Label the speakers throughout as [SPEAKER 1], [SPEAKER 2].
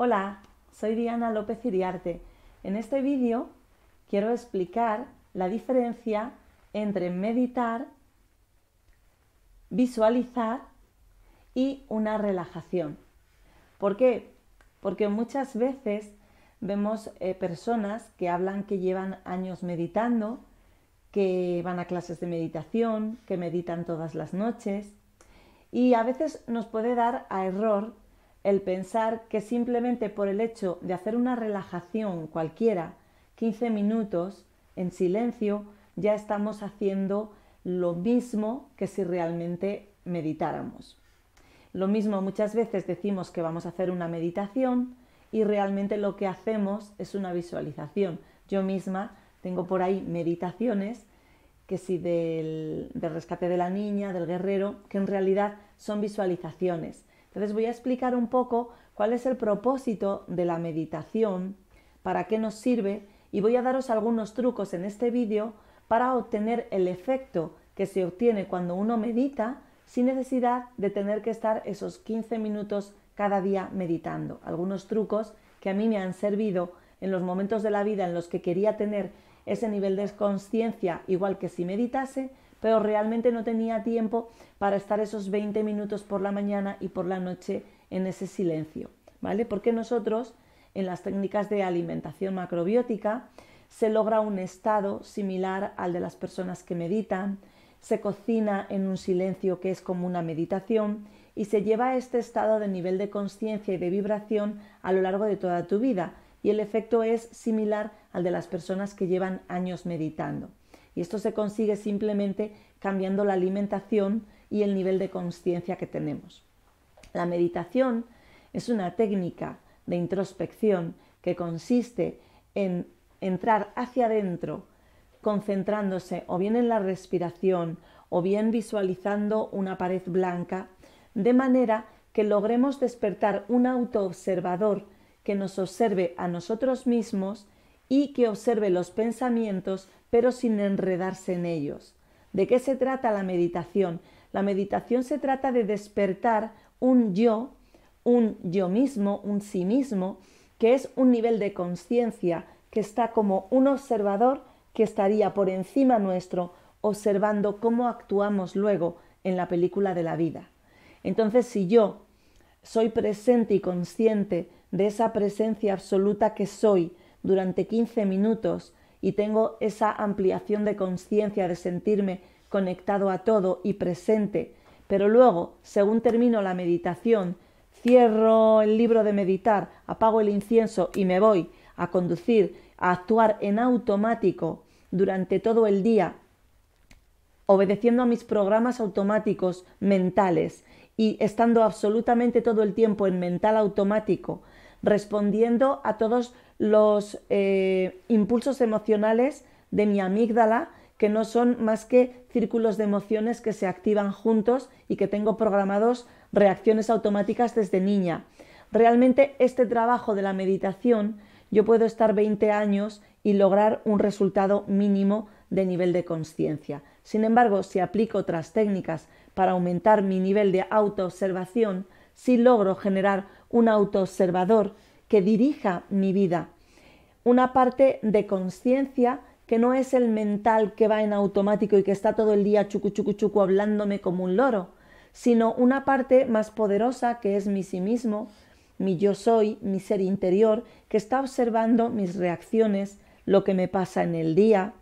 [SPEAKER 1] Hola, soy Diana López Iriarte. En este vídeo quiero explicar la diferencia entre meditar, visualizar y una relajación. ¿Por qué? Porque muchas veces vemos eh, personas que hablan que llevan años meditando, que van a clases de meditación, que meditan todas las noches y a veces nos puede dar a error el pensar que simplemente por el hecho de hacer una relajación cualquiera, 15 minutos en silencio, ya estamos haciendo lo mismo que si realmente meditáramos. Lo mismo muchas veces decimos que vamos a hacer una meditación y realmente lo que hacemos es una visualización. Yo misma tengo por ahí meditaciones que si del, del rescate de la niña, del guerrero, que en realidad son visualizaciones entonces voy a explicar un poco cuál es el propósito de la meditación, para qué nos sirve y voy a daros algunos trucos en este vídeo para obtener el efecto que se obtiene cuando uno medita sin necesidad de tener que estar esos 15 minutos cada día meditando. Algunos trucos que a mí me han servido en los momentos de la vida en los que quería tener ese nivel de consciencia igual que si meditase, pero realmente no tenía tiempo para estar esos 20 minutos por la mañana y por la noche en ese silencio, ¿vale? Porque nosotros en las técnicas de alimentación macrobiótica se logra un estado similar al de las personas que meditan, se cocina en un silencio que es como una meditación y se lleva a este estado de nivel de conciencia y de vibración a lo largo de toda tu vida y el efecto es similar al de las personas que llevan años meditando. Y esto se consigue simplemente cambiando la alimentación y el nivel de conciencia que tenemos. La meditación es una técnica de introspección que consiste en entrar hacia adentro concentrándose o bien en la respiración o bien visualizando una pared blanca, de manera que logremos despertar un autoobservador que nos observe a nosotros mismos y que observe los pensamientos pero sin enredarse en ellos. ¿De qué se trata la meditación? La meditación se trata de despertar un yo, un yo mismo, un sí mismo, que es un nivel de conciencia que está como un observador que estaría por encima nuestro observando cómo actuamos luego en la película de la vida. Entonces, si yo soy presente y consciente de esa presencia absoluta que soy, durante 15 minutos y tengo esa ampliación de conciencia de sentirme conectado a todo y presente, pero luego, según termino la meditación, cierro el libro de meditar, apago el incienso y me voy a conducir, a actuar en automático durante todo el día, obedeciendo a mis programas automáticos mentales y estando absolutamente todo el tiempo en mental automático, respondiendo a todos los los eh, impulsos emocionales de mi amígdala, que no son más que círculos de emociones que se activan juntos y que tengo programados reacciones automáticas desde niña. Realmente este trabajo de la meditación, yo puedo estar 20 años y lograr un resultado mínimo de nivel de conciencia. Sin embargo, si aplico otras técnicas para aumentar mi nivel de autoobservación, si logro generar un autoobservador que dirija mi vida. Una parte de conciencia que no es el mental que va en automático y que está todo el día chucu chucu chucu hablándome como un loro, sino una parte más poderosa que es mi sí mismo, mi yo soy, mi ser interior, que está observando mis reacciones, lo que me pasa en el día,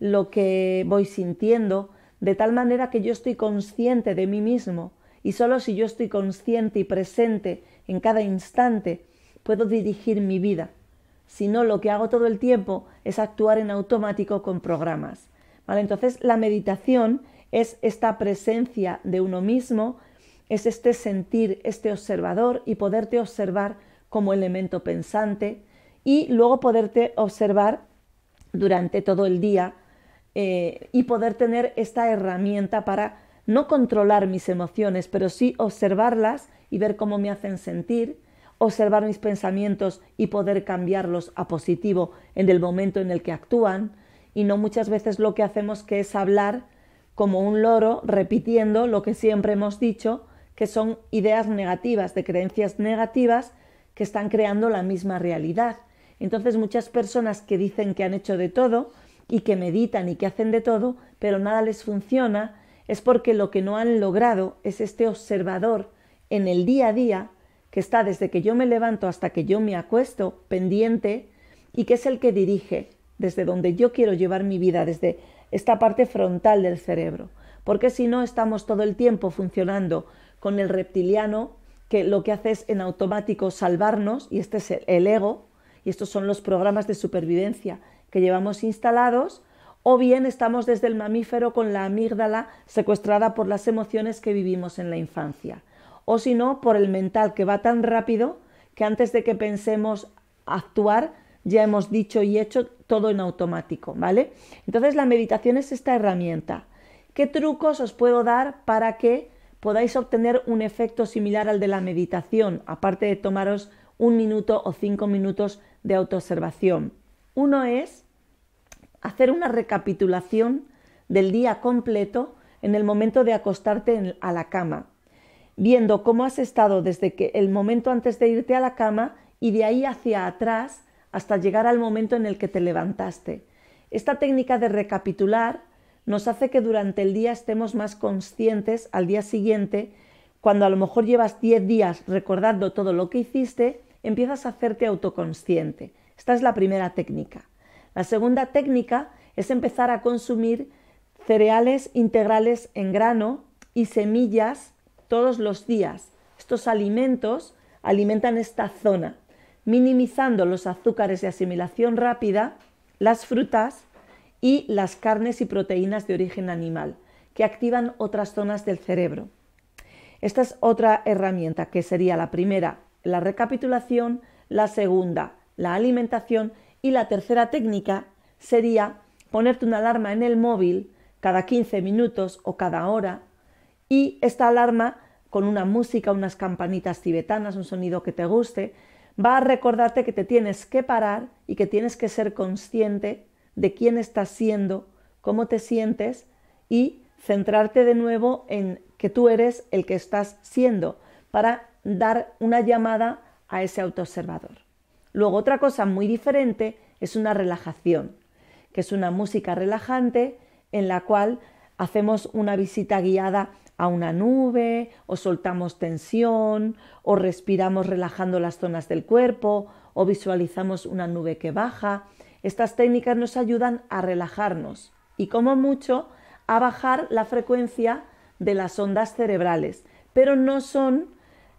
[SPEAKER 1] lo que voy sintiendo, de tal manera que yo estoy consciente de mí mismo, y solo si yo estoy consciente y presente en cada instante puedo dirigir mi vida. sino lo que hago todo el tiempo es actuar en automático con programas. ¿vale? Entonces, la meditación es esta presencia de uno mismo, es este sentir, este observador y poderte observar como elemento pensante y luego poderte observar durante todo el día eh, y poder tener esta herramienta para no controlar mis emociones, pero sí observarlas y ver cómo me hacen sentir observar mis pensamientos y poder cambiarlos a positivo en el momento en el que actúan, y no muchas veces lo que hacemos que es hablar como un loro repitiendo lo que siempre hemos dicho, que son ideas negativas, de creencias negativas que están creando la misma realidad. Entonces muchas personas que dicen que han hecho de todo y que meditan y que hacen de todo, pero nada les funciona, es porque lo que no han logrado es este observador en el día a día que está desde que yo me levanto hasta que yo me acuesto pendiente y que es el que dirige desde donde yo quiero llevar mi vida, desde esta parte frontal del cerebro. Porque si no, estamos todo el tiempo funcionando con el reptiliano, que lo que hace es en automático salvarnos, y este es el ego, y estos son los programas de supervivencia que llevamos instalados, o bien estamos desde el mamífero con la amígdala secuestrada por las emociones que vivimos en la infancia o si no, por el mental que va tan rápido que antes de que pensemos actuar, ya hemos dicho y hecho todo en automático, ¿vale? Entonces la meditación es esta herramienta. ¿Qué trucos os puedo dar para que podáis obtener un efecto similar al de la meditación, aparte de tomaros un minuto o cinco minutos de autoobservación? Uno es hacer una recapitulación del día completo en el momento de acostarte a la cama viendo cómo has estado desde que el momento antes de irte a la cama y de ahí hacia atrás hasta llegar al momento en el que te levantaste. Esta técnica de recapitular nos hace que durante el día estemos más conscientes al día siguiente, cuando a lo mejor llevas 10 días recordando todo lo que hiciste, empiezas a hacerte autoconsciente. Esta es la primera técnica. La segunda técnica es empezar a consumir cereales integrales en grano y semillas todos los días. Estos alimentos alimentan esta zona, minimizando los azúcares de asimilación rápida, las frutas y las carnes y proteínas de origen animal, que activan otras zonas del cerebro. Esta es otra herramienta que sería la primera, la recapitulación, la segunda, la alimentación y la tercera técnica sería ponerte una alarma en el móvil cada 15 minutos o cada hora y esta alarma con una música, unas campanitas tibetanas, un sonido que te guste, va a recordarte que te tienes que parar y que tienes que ser consciente de quién estás siendo, cómo te sientes y centrarte de nuevo en que tú eres el que estás siendo para dar una llamada a ese autoobservador. Luego otra cosa muy diferente es una relajación, que es una música relajante en la cual hacemos una visita guiada a una nube, o soltamos tensión, o respiramos relajando las zonas del cuerpo, o visualizamos una nube que baja. Estas técnicas nos ayudan a relajarnos y como mucho a bajar la frecuencia de las ondas cerebrales, pero no son,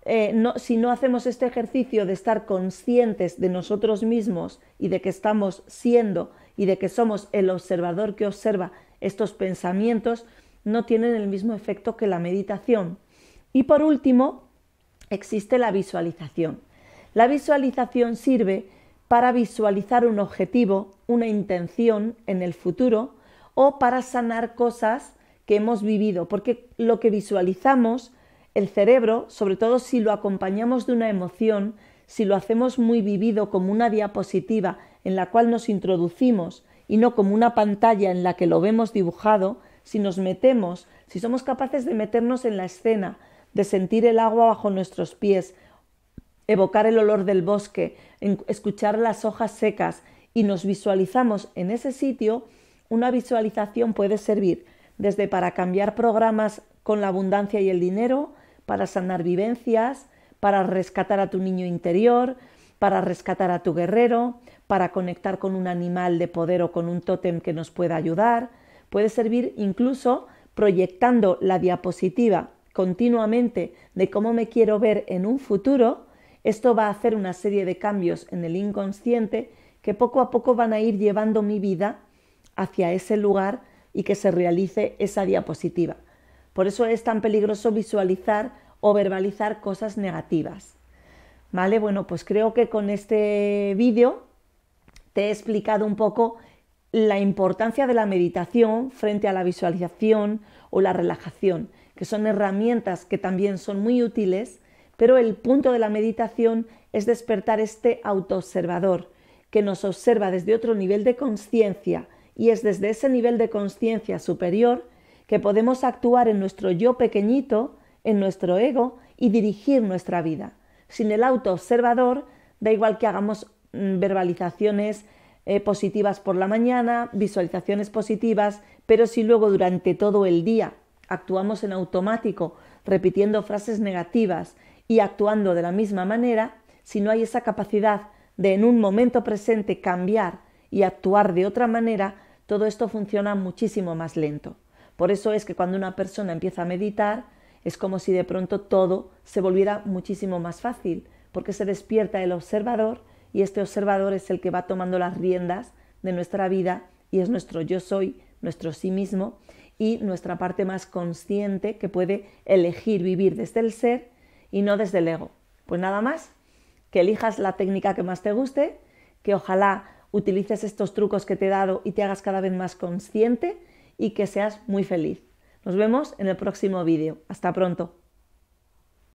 [SPEAKER 1] eh, si no hacemos este ejercicio de estar conscientes de nosotros mismos y de que estamos siendo y de que somos el observador que observa estos pensamientos, no tienen el mismo efecto que la meditación. Y por último, existe la visualización. La visualización sirve para visualizar un objetivo, una intención en el futuro o para sanar cosas que hemos vivido, porque lo que visualizamos, el cerebro, sobre todo si lo acompañamos de una emoción, si lo hacemos muy vivido como una diapositiva en la cual nos introducimos y no como una pantalla en la que lo vemos dibujado, si nos metemos, si somos capaces de meternos en la escena, de sentir el agua bajo nuestros pies, evocar el olor del bosque, escuchar las hojas secas y nos visualizamos en ese sitio, una visualización puede servir desde para cambiar programas con la abundancia y el dinero, para sanar vivencias, para rescatar a tu niño interior, para rescatar a tu guerrero, para conectar con un animal de poder o con un tótem que nos pueda ayudar, Puede servir incluso proyectando la diapositiva continuamente de cómo me quiero ver en un futuro, esto va a hacer una serie de cambios en el inconsciente que poco a poco van a ir llevando mi vida hacia ese lugar y que se realice esa diapositiva. Por eso es tan peligroso visualizar o verbalizar cosas negativas. ¿Vale? Bueno, pues creo que con este vídeo te he explicado un poco la importancia de la meditación frente a la visualización o la relajación, que son herramientas que también son muy útiles, pero el punto de la meditación es despertar este autoobservador, que nos observa desde otro nivel de conciencia, y es desde ese nivel de conciencia superior que podemos actuar en nuestro yo pequeñito, en nuestro ego, y dirigir nuestra vida. Sin el autoobservador, da igual que hagamos mm, verbalizaciones eh, positivas por la mañana, visualizaciones positivas, pero si luego durante todo el día actuamos en automático, repitiendo frases negativas y actuando de la misma manera, si no hay esa capacidad de en un momento presente cambiar y actuar de otra manera, todo esto funciona muchísimo más lento. Por eso es que cuando una persona empieza a meditar, es como si de pronto todo se volviera muchísimo más fácil, porque se despierta el observador y este observador es el que va tomando las riendas de nuestra vida y es nuestro yo soy, nuestro sí mismo y nuestra parte más consciente que puede elegir vivir desde el ser y no desde el ego. Pues nada más, que elijas la técnica que más te guste, que ojalá utilices estos trucos que te he dado y te hagas cada vez más consciente y que seas muy feliz. Nos vemos en el próximo vídeo. Hasta pronto.